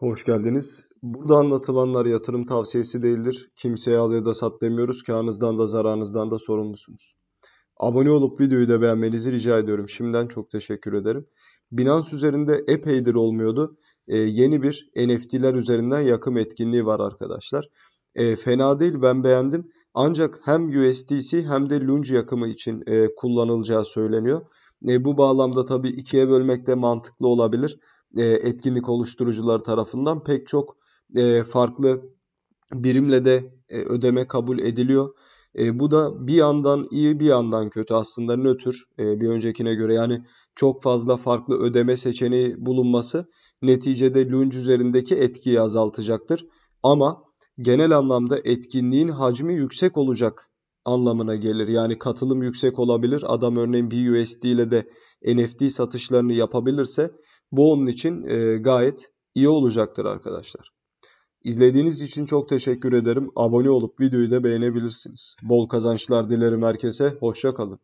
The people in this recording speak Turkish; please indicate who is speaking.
Speaker 1: Hoş geldiniz. Burada anlatılanlar yatırım tavsiyesi değildir. Kimseye al ya da sat demiyoruz. Karnınızdan da zararınızdan da sorumlusunuz. Abone olup videoyu da beğenmenizi rica ediyorum. Şimdiden çok teşekkür ederim. Binance üzerinde epeydir olmuyordu. Ee, yeni bir NFT'ler üzerinden yakım etkinliği var arkadaşlar. Ee, fena değil ben beğendim. Ancak hem USDC hem de Lunge yakımı için e, kullanılacağı söyleniyor. E, bu bağlamda tabii ikiye bölmek de mantıklı olabilir e, etkinlik oluşturucuları tarafından pek çok e, farklı birimle de e, ödeme kabul ediliyor. E, bu da bir yandan iyi bir yandan kötü aslında nötr e, bir öncekine göre yani çok fazla farklı ödeme seçeneği bulunması neticede lunch üzerindeki etkiyi azaltacaktır. Ama genel anlamda etkinliğin hacmi yüksek olacak anlamına gelir. Yani katılım yüksek olabilir. Adam örneğin bir USD ile de NFT satışlarını yapabilirse bu onun için e, gayet iyi olacaktır arkadaşlar. İzlediğiniz için çok teşekkür ederim. Abone olup videoyu da beğenebilirsiniz. Bol kazançlar dilerim herkese. Hoşça kalın.